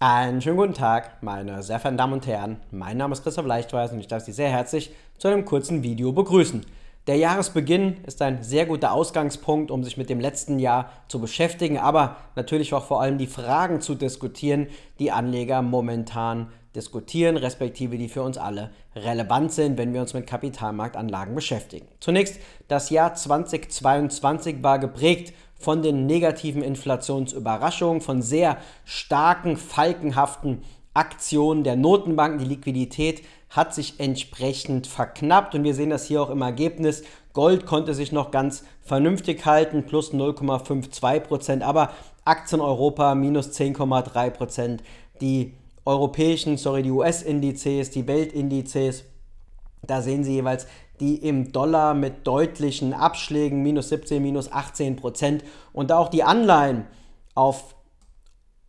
Einen schönen guten Tag, meine sehr verehrten Damen und Herren. Mein Name ist Christoph Leichtweiß und ich darf Sie sehr herzlich zu einem kurzen Video begrüßen. Der Jahresbeginn ist ein sehr guter Ausgangspunkt, um sich mit dem letzten Jahr zu beschäftigen, aber natürlich auch vor allem die Fragen zu diskutieren, die Anleger momentan diskutieren, respektive die für uns alle relevant sind, wenn wir uns mit Kapitalmarktanlagen beschäftigen. Zunächst, das Jahr 2022 war geprägt von den negativen Inflationsüberraschungen, von sehr starken, falkenhaften Aktionen der Notenbanken. Die Liquidität hat sich entsprechend verknappt und wir sehen das hier auch im Ergebnis. Gold konnte sich noch ganz vernünftig halten, plus 0,52 aber Aktien Europa minus 10,3 Die europäischen, sorry, die US-Indizes, die Weltindizes, da sehen Sie jeweils die im Dollar mit deutlichen Abschlägen, minus 17, minus 18 Und da auch die Anleihen auf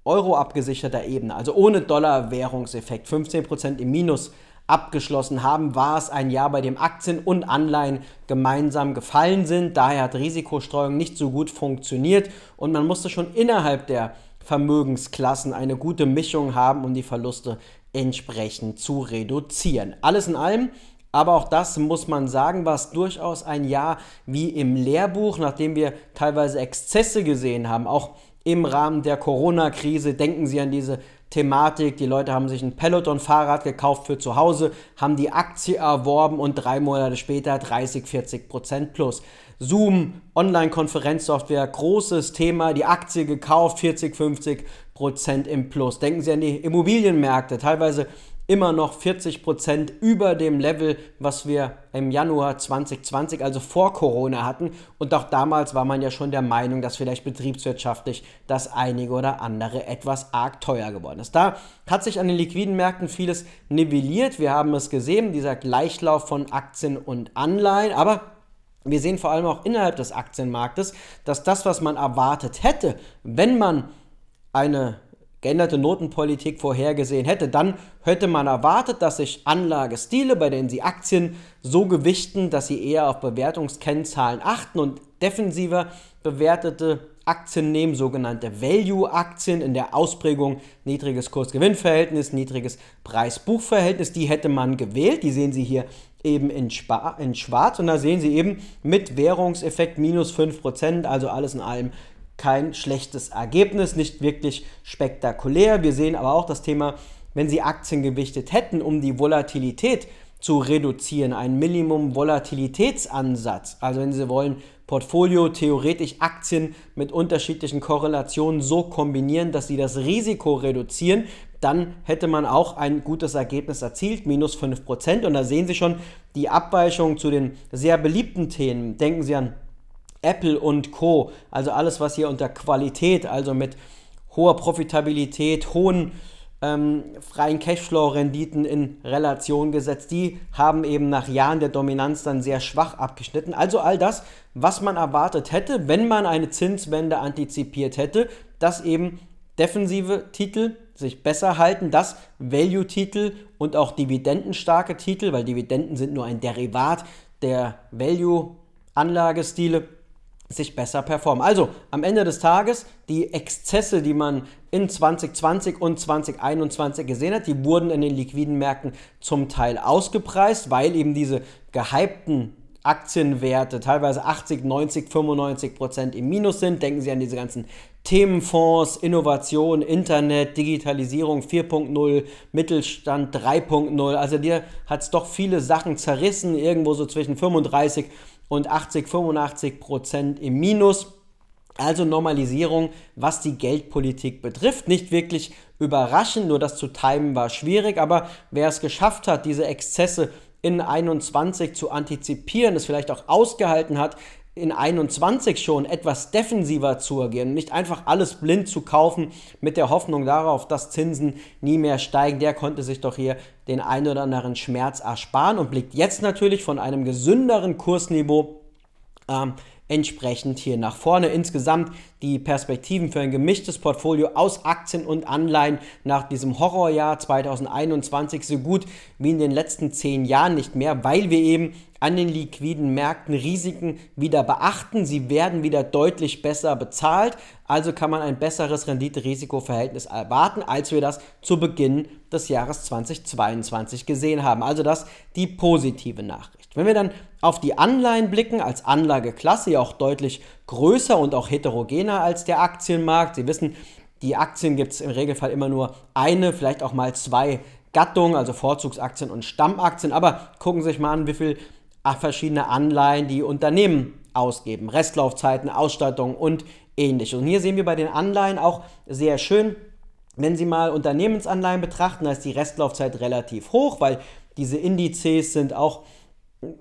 Euro abgesicherter Ebene, also ohne Dollar-Währungseffekt, 15 im Minus abgeschlossen haben, war es ein Jahr, bei dem Aktien und Anleihen gemeinsam gefallen sind. Daher hat Risikostreuung nicht so gut funktioniert und man musste schon innerhalb der Vermögensklassen eine gute Mischung haben, um die Verluste entsprechend zu reduzieren. Alles in allem aber auch das muss man sagen, war es durchaus ein Jahr wie im Lehrbuch, nachdem wir teilweise Exzesse gesehen haben, auch im Rahmen der Corona-Krise. Denken Sie an diese Thematik. Die Leute haben sich ein Peloton-Fahrrad gekauft für zu Hause, haben die Aktie erworben und drei Monate später 30, 40 Prozent plus. Zoom, Online-Konferenzsoftware, großes Thema, die Aktie gekauft, 40, 50 Prozent im Plus. Denken Sie an die Immobilienmärkte, teilweise immer noch 40% Prozent über dem Level, was wir im Januar 2020, also vor Corona hatten. Und auch damals war man ja schon der Meinung, dass vielleicht betriebswirtschaftlich das einige oder andere etwas arg teuer geworden ist. Da hat sich an den liquiden Märkten vieles nivelliert. Wir haben es gesehen, dieser Gleichlauf von Aktien und Anleihen. Aber wir sehen vor allem auch innerhalb des Aktienmarktes, dass das, was man erwartet hätte, wenn man eine geänderte Notenpolitik vorhergesehen hätte, dann hätte man erwartet, dass sich Anlagestile, bei denen sie Aktien so gewichten, dass sie eher auf Bewertungskennzahlen achten und defensiver bewertete Aktien nehmen, sogenannte Value-Aktien in der Ausprägung niedriges Kurs-Gewinn-Verhältnis, niedriges Preis-Buch-Verhältnis, die hätte man gewählt, die sehen Sie hier eben in, in, schwarz und da sehen Sie eben mit Währungseffekt minus 5%, also alles in allem kein schlechtes Ergebnis, nicht wirklich spektakulär. Wir sehen aber auch das Thema, wenn Sie Aktien gewichtet hätten, um die Volatilität zu reduzieren, einen Minimum-Volatilitätsansatz. Also wenn Sie wollen, Portfolio theoretisch Aktien mit unterschiedlichen Korrelationen so kombinieren, dass sie das Risiko reduzieren, dann hätte man auch ein gutes Ergebnis erzielt, minus 5%. Und da sehen Sie schon die Abweichung zu den sehr beliebten Themen. Denken Sie an Apple und Co. Also alles, was hier unter Qualität, also mit hoher Profitabilität, hohen ähm, freien Cashflow-Renditen in Relation gesetzt. Die haben eben nach Jahren der Dominanz dann sehr schwach abgeschnitten. Also all das, was man erwartet hätte, wenn man eine Zinswende antizipiert hätte, dass eben defensive Titel sich besser halten, dass Value-Titel und auch dividendenstarke Titel, weil Dividenden sind nur ein Derivat der Value-Anlagestile, sich besser performen. Also am Ende des Tages, die Exzesse, die man in 2020 und 2021 gesehen hat, die wurden in den liquiden Märkten zum Teil ausgepreist, weil eben diese gehypten Aktienwerte teilweise 80, 90, 95 Prozent im Minus sind. Denken Sie an diese ganzen Themenfonds, Innovation, Internet, Digitalisierung 4.0, Mittelstand 3.0. Also dir hat es doch viele Sachen zerrissen, irgendwo so zwischen 35 und 80, 85 Prozent im Minus. Also Normalisierung, was die Geldpolitik betrifft. Nicht wirklich überraschend, nur das zu timen war schwierig, aber wer es geschafft hat, diese Exzesse in 21 zu antizipieren, es vielleicht auch ausgehalten hat, in 21 schon etwas defensiver zu agieren, nicht einfach alles blind zu kaufen mit der Hoffnung darauf, dass Zinsen nie mehr steigen. Der konnte sich doch hier den ein oder anderen Schmerz ersparen und blickt jetzt natürlich von einem gesünderen Kursniveau ähm, entsprechend hier nach vorne. Insgesamt die Perspektiven für ein gemischtes Portfolio aus Aktien und Anleihen nach diesem Horrorjahr 2021 so gut wie in den letzten zehn Jahren nicht mehr, weil wir eben an den liquiden Märkten Risiken wieder beachten. Sie werden wieder deutlich besser bezahlt. Also kann man ein besseres Rendite-Risiko-Verhältnis erwarten, als wir das zu Beginn des Jahres 2022 gesehen haben. Also das die positive Nachricht. Wenn wir dann auf die Anleihen blicken, als Anlageklasse ja auch deutlich größer und auch heterogener als der Aktienmarkt. Sie wissen, die Aktien gibt es im Regelfall immer nur eine, vielleicht auch mal zwei Gattungen, also Vorzugsaktien und Stammaktien. Aber gucken Sie sich mal an, wie viel verschiedene Anleihen, die Unternehmen ausgeben, Restlaufzeiten, Ausstattung und ähnliches. Und hier sehen wir bei den Anleihen auch sehr schön, wenn Sie mal Unternehmensanleihen betrachten, da ist die Restlaufzeit relativ hoch, weil diese Indizes sind auch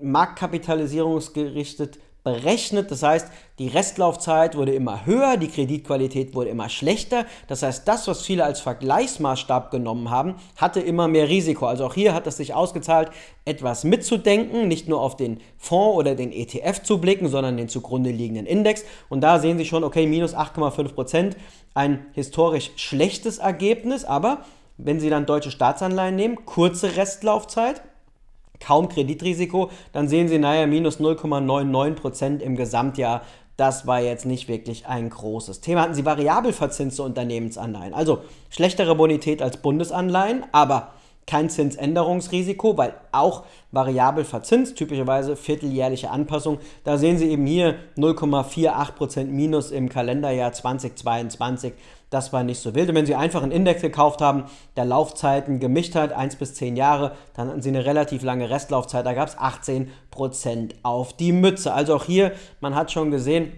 marktkapitalisierungsgerichtet berechnet. Das heißt, die Restlaufzeit wurde immer höher, die Kreditqualität wurde immer schlechter. Das heißt, das, was viele als Vergleichsmaßstab genommen haben, hatte immer mehr Risiko. Also auch hier hat es sich ausgezahlt, etwas mitzudenken, nicht nur auf den Fonds oder den ETF zu blicken, sondern den zugrunde liegenden Index. Und da sehen Sie schon, okay, minus 8,5 Prozent, ein historisch schlechtes Ergebnis, aber wenn Sie dann deutsche Staatsanleihen nehmen, kurze Restlaufzeit, kaum Kreditrisiko, dann sehen Sie, naja, minus 0,99% im Gesamtjahr. Das war jetzt nicht wirklich ein großes Thema. Hatten Sie variabel verzinste Unternehmensanleihen, also schlechtere Bonität als Bundesanleihen, aber kein Zinsänderungsrisiko, weil auch variabel verzinst, typischerweise vierteljährliche Anpassung, da sehen Sie eben hier 0,48% Minus im Kalenderjahr 2022. Das war nicht so wild. Und wenn Sie einfach einen Index gekauft haben, der Laufzeiten gemischt hat, 1 bis 10 Jahre, dann hatten Sie eine relativ lange Restlaufzeit. Da gab es 18% auf die Mütze. Also auch hier, man hat schon gesehen,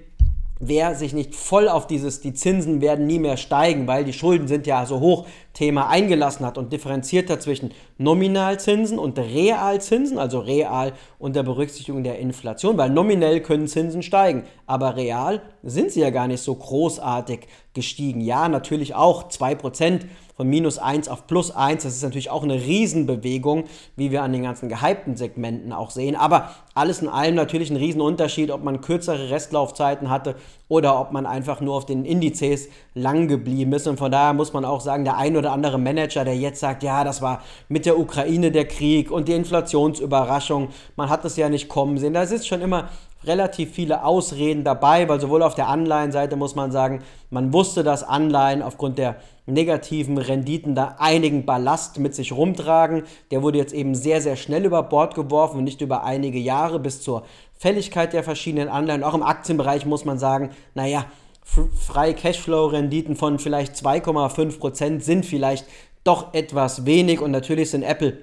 wer sich nicht voll auf dieses, die Zinsen werden nie mehr steigen, weil die Schulden sind ja so hoch, Thema eingelassen hat und differenziert hat zwischen Nominalzinsen und Realzinsen, also real unter Berücksichtigung der Inflation, weil nominell können Zinsen steigen, aber real sind sie ja gar nicht so großartig gestiegen. Ja, natürlich auch 2% von minus 1 auf plus 1, das ist natürlich auch eine Riesenbewegung, wie wir an den ganzen gehypten Segmenten auch sehen, aber alles in allem natürlich ein Riesenunterschied, ob man kürzere Restlaufzeiten hatte oder ob man einfach nur auf den Indizes lang geblieben ist. Und von daher muss man auch sagen, der ein oder andere Manager, der jetzt sagt, ja, das war mit der Ukraine der Krieg und die Inflationsüberraschung, man hat es ja nicht kommen sehen. Da sitzt schon immer relativ viele Ausreden dabei, weil sowohl auf der Anleihenseite muss man sagen, man wusste, dass Anleihen aufgrund der negativen Renditen da einigen Ballast mit sich rumtragen. Der wurde jetzt eben sehr, sehr schnell über Bord geworfen und nicht über einige Jahre. Jahre bis zur Fälligkeit der verschiedenen Anleihen. Auch im Aktienbereich muss man sagen, naja, freie Cashflow-Renditen von vielleicht 2,5% sind vielleicht doch etwas wenig und natürlich sind Apple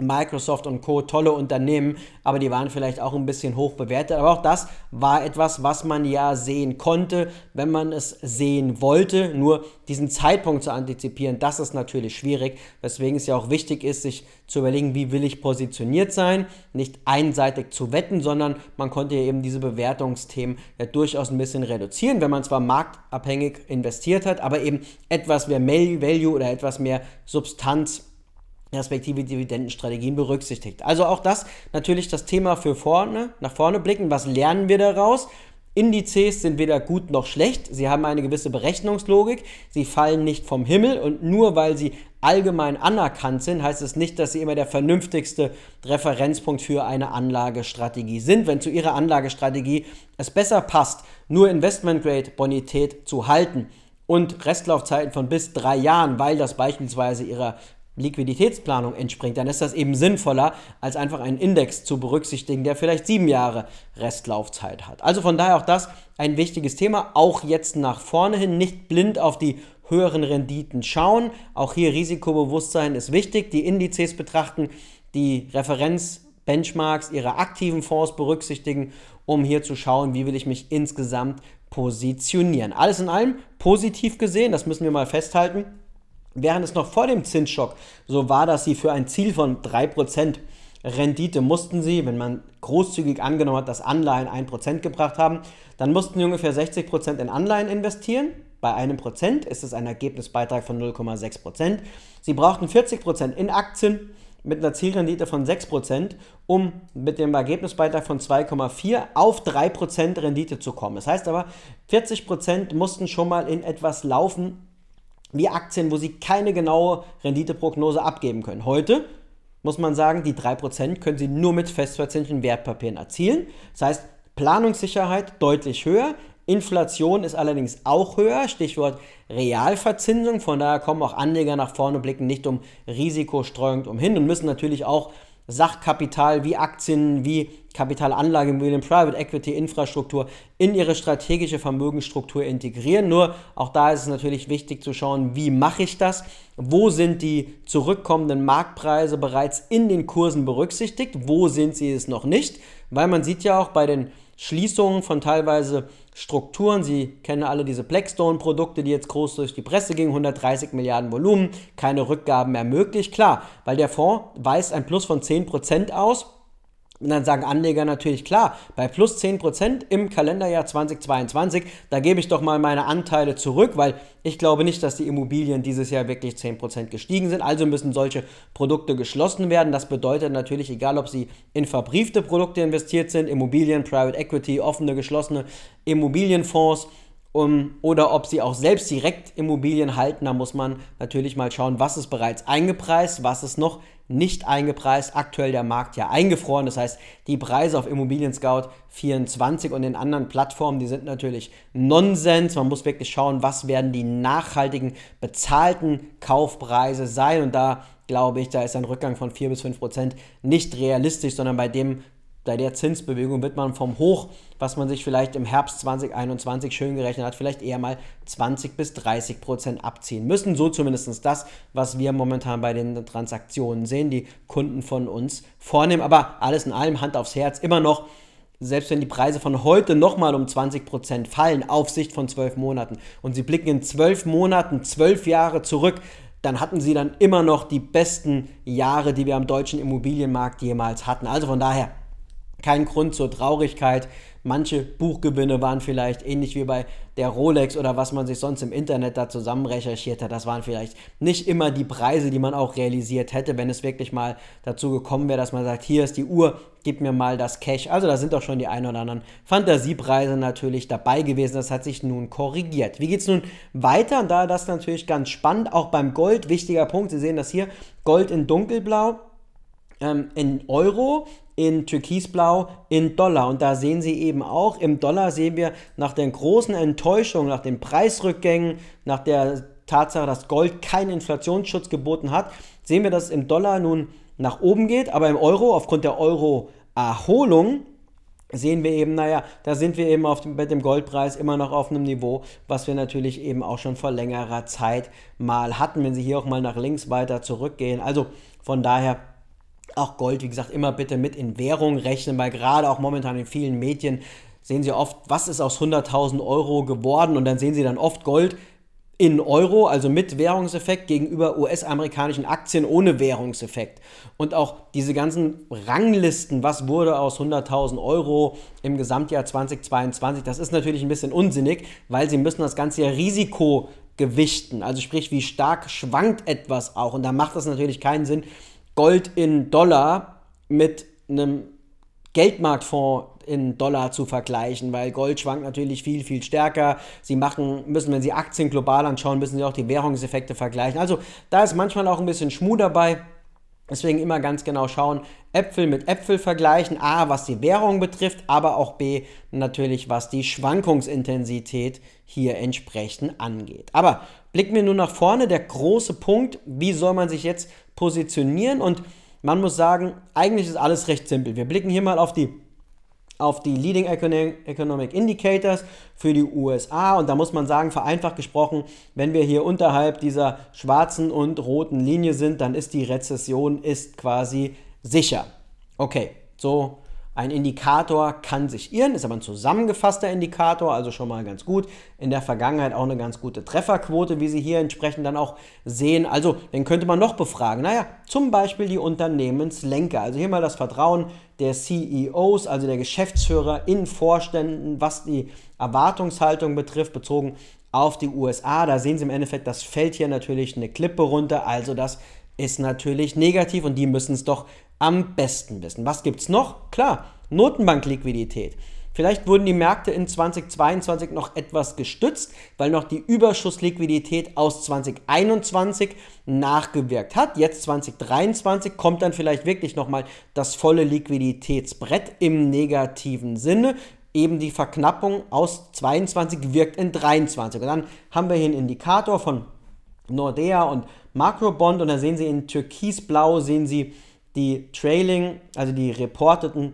Microsoft und Co. tolle Unternehmen, aber die waren vielleicht auch ein bisschen hoch bewertet. Aber auch das war etwas, was man ja sehen konnte, wenn man es sehen wollte. Nur diesen Zeitpunkt zu antizipieren, das ist natürlich schwierig, weswegen es ja auch wichtig ist, sich zu überlegen, wie will ich positioniert sein, nicht einseitig zu wetten, sondern man konnte ja eben diese Bewertungsthemen ja durchaus ein bisschen reduzieren, wenn man zwar marktabhängig investiert hat, aber eben etwas mehr Value oder etwas mehr Substanz respektive Dividendenstrategien berücksichtigt. Also auch das natürlich das Thema für vorne, nach vorne blicken. Was lernen wir daraus? Indizes sind weder gut noch schlecht. Sie haben eine gewisse Berechnungslogik. Sie fallen nicht vom Himmel und nur weil sie allgemein anerkannt sind, heißt es nicht, dass sie immer der vernünftigste Referenzpunkt für eine Anlagestrategie sind. Wenn zu Ihrer Anlagestrategie es besser passt, nur Investment-Grade-Bonität zu halten, und Restlaufzeiten von bis drei Jahren, weil das beispielsweise ihrer Liquiditätsplanung entspringt, dann ist das eben sinnvoller, als einfach einen Index zu berücksichtigen, der vielleicht sieben Jahre Restlaufzeit hat. Also von daher auch das ein wichtiges Thema, auch jetzt nach vorne hin, nicht blind auf die höheren Renditen schauen. Auch hier Risikobewusstsein ist wichtig, die Indizes betrachten, die Referenzbenchmarks ihrer aktiven Fonds berücksichtigen, um hier zu schauen, wie will ich mich insgesamt positionieren. Alles in allem positiv gesehen, das müssen wir mal festhalten Während es noch vor dem Zinsschock so war, dass sie für ein Ziel von 3% Rendite mussten sie, wenn man großzügig angenommen hat, dass Anleihen 1% gebracht haben, dann mussten sie ungefähr 60% in Anleihen investieren. Bei einem Prozent ist es ein Ergebnisbeitrag von 0,6%. Sie brauchten 40% in Aktien mit einer Zielrendite von 6%, um mit dem Ergebnisbeitrag von 2,4 auf 3% Rendite zu kommen. Das heißt aber, 40% mussten schon mal in etwas laufen, wie Aktien, wo sie keine genaue Renditeprognose abgeben können. Heute muss man sagen, die 3% können sie nur mit festverzinslichen Wertpapieren erzielen. Das heißt, Planungssicherheit deutlich höher, Inflation ist allerdings auch höher, Stichwort Realverzinsung. Von daher kommen auch Anleger nach vorne, blicken nicht um Risikostreuung umhin und müssen natürlich auch Sachkapital wie Aktien, wie Kapitalanlage, Kapitalanlagemöglichkeiten, Private Equity, Infrastruktur in ihre strategische Vermögensstruktur integrieren. Nur auch da ist es natürlich wichtig zu schauen, wie mache ich das? Wo sind die zurückkommenden Marktpreise bereits in den Kursen berücksichtigt? Wo sind sie es noch nicht? Weil man sieht ja auch bei den Schließungen von teilweise Strukturen. Sie kennen alle diese Blackstone-Produkte, die jetzt groß durch die Presse gingen, 130 Milliarden Volumen, keine Rückgaben mehr möglich. Klar, weil der Fonds weist ein Plus von 10% aus und dann sagen Anleger natürlich, klar, bei plus 10% im Kalenderjahr 2022, da gebe ich doch mal meine Anteile zurück, weil ich glaube nicht, dass die Immobilien dieses Jahr wirklich 10% gestiegen sind. Also müssen solche Produkte geschlossen werden. Das bedeutet natürlich, egal ob sie in verbriefte Produkte investiert sind, Immobilien, Private Equity, offene, geschlossene Immobilienfonds, um, oder ob sie auch selbst direkt Immobilien halten, da muss man natürlich mal schauen, was ist bereits eingepreist, was ist noch nicht eingepreist. Aktuell der Markt ja eingefroren. Das heißt, die Preise auf Immobilien Scout 24 und den anderen Plattformen, die sind natürlich Nonsens. Man muss wirklich schauen, was werden die nachhaltigen bezahlten Kaufpreise sein. Und da glaube ich, da ist ein Rückgang von 4 bis 5 Prozent nicht realistisch, sondern bei dem bei der Zinsbewegung wird man vom Hoch, was man sich vielleicht im Herbst 2021 schön gerechnet hat, vielleicht eher mal 20 bis 30 Prozent abziehen müssen. So zumindest das, was wir momentan bei den Transaktionen sehen, die Kunden von uns vornehmen. Aber alles in allem, Hand aufs Herz, immer noch selbst wenn die Preise von heute nochmal um 20% fallen, auf Sicht von zwölf Monaten, und Sie blicken in zwölf Monaten, zwölf Jahre zurück, dann hatten Sie dann immer noch die besten Jahre, die wir am deutschen Immobilienmarkt jemals hatten. Also von daher, kein Grund zur Traurigkeit. Manche Buchgewinne waren vielleicht ähnlich wie bei der Rolex oder was man sich sonst im Internet da zusammen recherchiert hat. Das waren vielleicht nicht immer die Preise, die man auch realisiert hätte, wenn es wirklich mal dazu gekommen wäre, dass man sagt, hier ist die Uhr, gib mir mal das Cash. Also da sind auch schon die ein oder anderen Fantasiepreise natürlich dabei gewesen. Das hat sich nun korrigiert. Wie geht es nun weiter? Und da das natürlich ganz spannend, auch beim Gold, wichtiger Punkt, Sie sehen das hier, Gold in dunkelblau ähm, in Euro in Türkisblau, in Dollar. Und da sehen Sie eben auch, im Dollar sehen wir nach den großen Enttäuschungen, nach den Preisrückgängen, nach der Tatsache, dass Gold keinen Inflationsschutz geboten hat, sehen wir, dass es im Dollar nun nach oben geht, aber im Euro, aufgrund der Euro-Erholung, sehen wir eben, naja, da sind wir eben auf dem, mit dem Goldpreis immer noch auf einem Niveau, was wir natürlich eben auch schon vor längerer Zeit mal hatten, wenn Sie hier auch mal nach links weiter zurückgehen. Also von daher auch Gold, wie gesagt, immer bitte mit in Währung rechnen, weil gerade auch momentan in vielen Medien sehen Sie oft, was ist aus 100.000 Euro geworden und dann sehen Sie dann oft Gold in Euro, also mit Währungseffekt gegenüber US-amerikanischen Aktien ohne Währungseffekt. Und auch diese ganzen Ranglisten, was wurde aus 100.000 Euro im Gesamtjahr 2022, das ist natürlich ein bisschen unsinnig, weil sie müssen das ganze ja Risiko gewichten. Also sprich, wie stark schwankt etwas auch. Und da macht es natürlich keinen Sinn, Gold in Dollar mit einem Geldmarktfonds in Dollar zu vergleichen, weil Gold schwankt natürlich viel, viel stärker. Sie machen, müssen, wenn Sie Aktien global anschauen, müssen Sie auch die Währungseffekte vergleichen. Also da ist manchmal auch ein bisschen Schmuh dabei. Deswegen immer ganz genau schauen, Äpfel mit Äpfel vergleichen, a, was die Währung betrifft, aber auch b, natürlich was die Schwankungsintensität hier entsprechend angeht. Aber blicken wir nur nach vorne, der große Punkt, wie soll man sich jetzt positionieren. Und man muss sagen, eigentlich ist alles recht simpel. Wir blicken hier mal auf die auf die Leading Economic Indicators für die USA. Und da muss man sagen, vereinfacht gesprochen, wenn wir hier unterhalb dieser schwarzen und roten Linie sind, dann ist die Rezession ist quasi sicher. Okay, so ein Indikator kann sich irren, ist aber ein zusammengefasster Indikator, also schon mal ganz gut. In der Vergangenheit auch eine ganz gute Trefferquote, wie Sie hier entsprechend dann auch sehen. Also den könnte man noch befragen. Naja, zum Beispiel die Unternehmenslenker. Also hier mal das Vertrauen der CEOs, also der Geschäftsführer in Vorständen, was die Erwartungshaltung betrifft, bezogen auf die USA. Da sehen Sie im Endeffekt, das fällt hier natürlich eine Klippe runter. Also das ist natürlich negativ und die müssen es doch am besten wissen. Was gibt es noch? Klar, Notenbankliquidität. Vielleicht wurden die Märkte in 2022 noch etwas gestützt, weil noch die Überschussliquidität aus 2021 nachgewirkt hat. Jetzt 2023 kommt dann vielleicht wirklich nochmal das volle Liquiditätsbrett im negativen Sinne. Eben die Verknappung aus 22 wirkt in 23. Und dann haben wir hier einen Indikator von Nordea und Macrobond und da sehen Sie in türkisblau, sehen Sie die Trailing, also die reporteten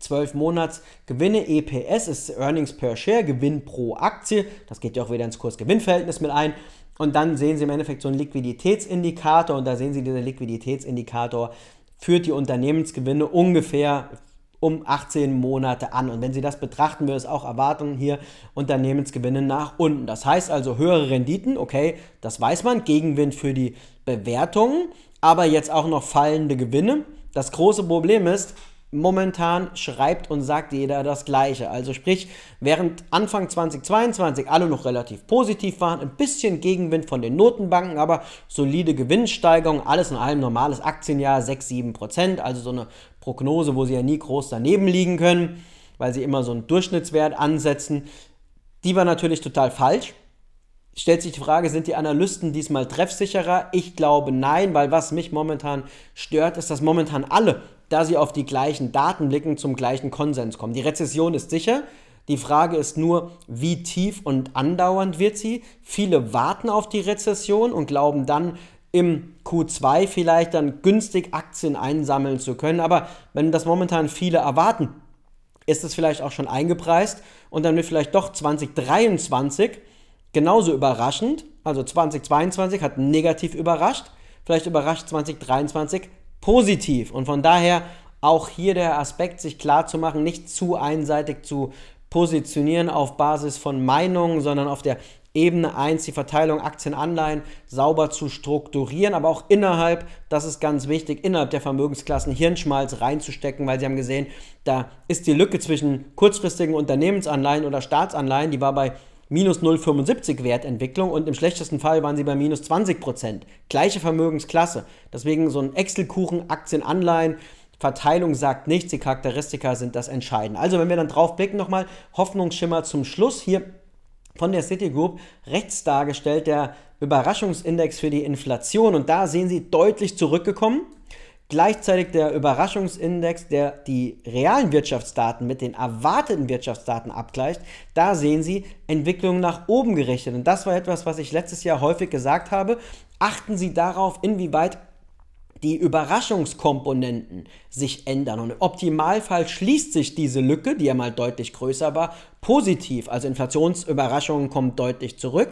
12 Monats Gewinne, EPS ist Earnings per Share, Gewinn pro Aktie, das geht ja auch wieder ins Kurs-Gewinn-Verhältnis mit ein. Und dann sehen Sie im Endeffekt so einen Liquiditätsindikator und da sehen Sie, dieser Liquiditätsindikator führt die Unternehmensgewinne ungefähr um 18 Monate an. Und wenn Sie das betrachten, wird es auch Erwartungen hier Unternehmensgewinne nach unten. Das heißt also höhere Renditen, okay, das weiß man, Gegenwind für die Bewertungen, aber jetzt auch noch fallende Gewinne. Das große Problem ist, momentan schreibt und sagt jeder das Gleiche. Also sprich, während Anfang 2022 alle noch relativ positiv waren, ein bisschen Gegenwind von den Notenbanken, aber solide Gewinnsteigerung, alles in allem normales Aktienjahr, 6, 7 Prozent, also so eine Prognose, wo sie ja nie groß daneben liegen können, weil sie immer so einen Durchschnittswert ansetzen. Die war natürlich total falsch. Stellt sich die Frage, sind die Analysten diesmal treffsicherer? Ich glaube nein, weil was mich momentan stört, ist, dass momentan alle, da sie auf die gleichen Daten blicken, zum gleichen Konsens kommen. Die Rezession ist sicher, die Frage ist nur, wie tief und andauernd wird sie? Viele warten auf die Rezession und glauben dann im Q2 vielleicht dann günstig Aktien einsammeln zu können. Aber wenn das momentan viele erwarten, ist es vielleicht auch schon eingepreist und dann wird vielleicht doch 2023 genauso überraschend. Also 2022 hat negativ überrascht, vielleicht überrascht 2023 positiv. Und von daher auch hier der Aspekt, sich klar zu machen, nicht zu einseitig zu positionieren auf Basis von Meinungen, sondern auf der Ebene 1 die Verteilung Aktienanleihen sauber zu strukturieren, aber auch innerhalb, das ist ganz wichtig, innerhalb der Vermögensklassen Hirnschmalz reinzustecken, weil Sie haben gesehen, da ist die Lücke zwischen kurzfristigen Unternehmensanleihen oder Staatsanleihen, die war bei minus 0,75 Wertentwicklung und im schlechtesten Fall waren sie bei minus 20 Prozent. Gleiche Vermögensklasse. Deswegen so ein Excel-Kuchen, Aktien, Verteilung sagt nichts, die Charakteristika sind das Entscheidende. Also wenn wir dann drauf blicken nochmal, Hoffnungsschimmer zum Schluss. Hier von der Citigroup rechts dargestellt, der Überraschungsindex für die Inflation. Und da sehen Sie deutlich zurückgekommen. Gleichzeitig der Überraschungsindex, der die realen Wirtschaftsdaten mit den erwarteten Wirtschaftsdaten abgleicht, da sehen Sie Entwicklungen nach oben gerichtet. Und das war etwas, was ich letztes Jahr häufig gesagt habe. Achten Sie darauf, inwieweit die Überraschungskomponenten sich ändern. Und im Optimalfall schließt sich diese Lücke, die ja mal deutlich größer war, positiv. Also Inflationsüberraschungen kommen deutlich zurück.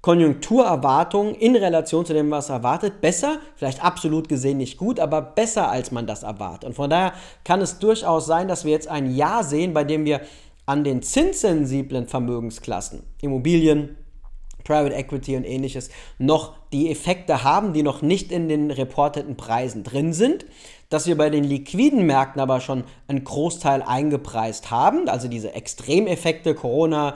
Konjunkturerwartungen in Relation zu dem, was erwartet, besser, vielleicht absolut gesehen nicht gut, aber besser, als man das erwartet. Und von daher kann es durchaus sein, dass wir jetzt ein Jahr sehen, bei dem wir an den zinssensiblen Vermögensklassen, Immobilien, Private Equity und ähnliches noch die Effekte haben, die noch nicht in den reporteten Preisen drin sind, dass wir bei den liquiden Märkten aber schon einen Großteil eingepreist haben, also diese Extremeffekte Corona,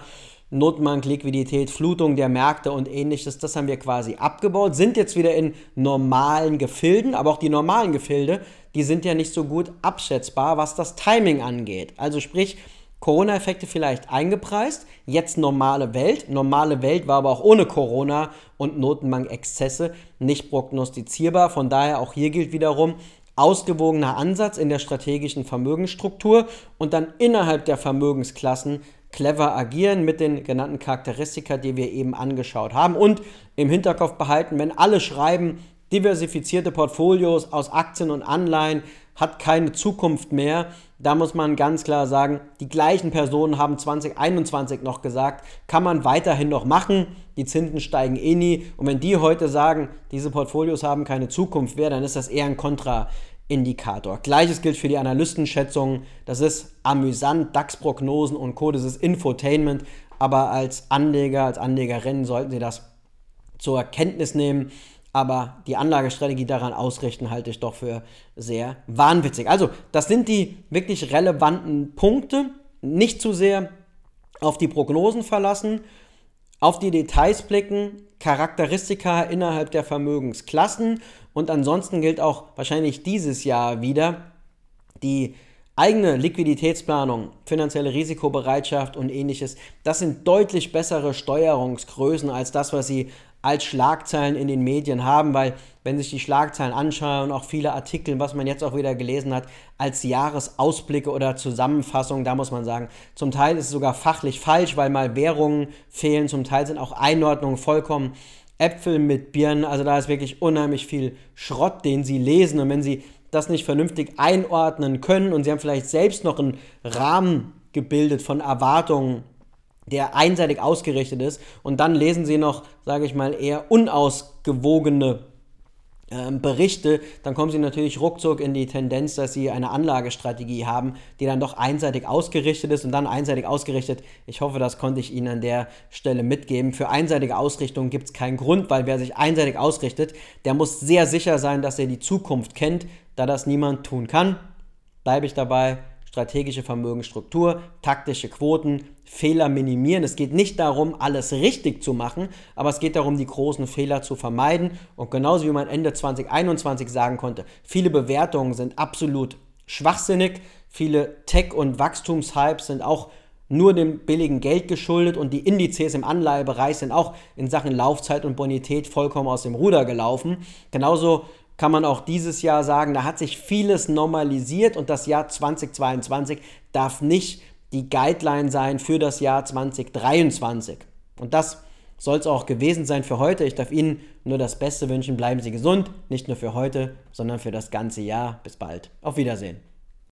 Notbank, Liquidität, Flutung der Märkte und ähnliches, das haben wir quasi abgebaut, sind jetzt wieder in normalen Gefilden, aber auch die normalen Gefilde, die sind ja nicht so gut abschätzbar, was das Timing angeht. Also sprich, Corona-Effekte vielleicht eingepreist, jetzt normale Welt. Normale Welt war aber auch ohne Corona und Notenbank-Exzesse nicht prognostizierbar. Von daher auch hier gilt wiederum, ausgewogener Ansatz in der strategischen Vermögensstruktur und dann innerhalb der Vermögensklassen clever agieren mit den genannten Charakteristika, die wir eben angeschaut haben. Und im Hinterkopf behalten, wenn alle schreiben, diversifizierte Portfolios aus Aktien und Anleihen, hat keine Zukunft mehr. Da muss man ganz klar sagen, die gleichen Personen haben 2021 noch gesagt, kann man weiterhin noch machen, die Zinsen steigen eh nie. Und wenn die heute sagen, diese Portfolios haben keine Zukunft mehr, dann ist das eher ein Kontraindikator. Gleiches gilt für die Analystenschätzungen. Das ist amüsant, DAX-Prognosen und Co. Das ist Infotainment. Aber als Anleger, als Anlegerinnen sollten Sie das zur Kenntnis nehmen aber die Anlagestrategie daran ausrichten halte ich doch für sehr wahnwitzig. Also, das sind die wirklich relevanten Punkte. Nicht zu sehr auf die Prognosen verlassen, auf die Details blicken, Charakteristika innerhalb der Vermögensklassen und ansonsten gilt auch wahrscheinlich dieses Jahr wieder die eigene Liquiditätsplanung, finanzielle Risikobereitschaft und ähnliches, das sind deutlich bessere Steuerungsgrößen als das, was Sie als Schlagzeilen in den Medien haben, weil wenn sich die Schlagzeilen anschauen, und auch viele Artikel, was man jetzt auch wieder gelesen hat, als Jahresausblicke oder Zusammenfassungen, da muss man sagen, zum Teil ist es sogar fachlich falsch, weil mal Währungen fehlen, zum Teil sind auch Einordnungen vollkommen Äpfel mit Birnen, also da ist wirklich unheimlich viel Schrott, den sie lesen und wenn sie das nicht vernünftig einordnen können und sie haben vielleicht selbst noch einen Rahmen gebildet von Erwartungen der einseitig ausgerichtet ist. Und dann lesen sie noch, sage ich mal, eher unausgewogene ähm, Berichte, dann kommen sie natürlich ruckzuck in die Tendenz, dass sie eine Anlagestrategie haben, die dann doch einseitig ausgerichtet ist und dann einseitig ausgerichtet. Ich hoffe, das konnte ich Ihnen an der Stelle mitgeben. Für einseitige Ausrichtungen gibt es keinen Grund, weil wer sich einseitig ausrichtet, der muss sehr sicher sein, dass er die Zukunft kennt. Da das niemand tun kann, bleibe ich dabei strategische Vermögensstruktur, taktische Quoten, Fehler minimieren. Es geht nicht darum, alles richtig zu machen, aber es geht darum, die großen Fehler zu vermeiden. Und genauso wie man Ende 2021 sagen konnte, viele Bewertungen sind absolut schwachsinnig, viele Tech- und Wachstumshypes sind auch nur dem billigen Geld geschuldet und die Indizes im Anleihebereich sind auch in Sachen Laufzeit und Bonität vollkommen aus dem Ruder gelaufen. Genauso kann man auch dieses Jahr sagen, da hat sich vieles normalisiert und das Jahr 2022 darf nicht die Guideline sein für das Jahr 2023. Und das soll es auch gewesen sein für heute. Ich darf Ihnen nur das Beste wünschen. Bleiben Sie gesund, nicht nur für heute, sondern für das ganze Jahr. Bis bald. Auf Wiedersehen.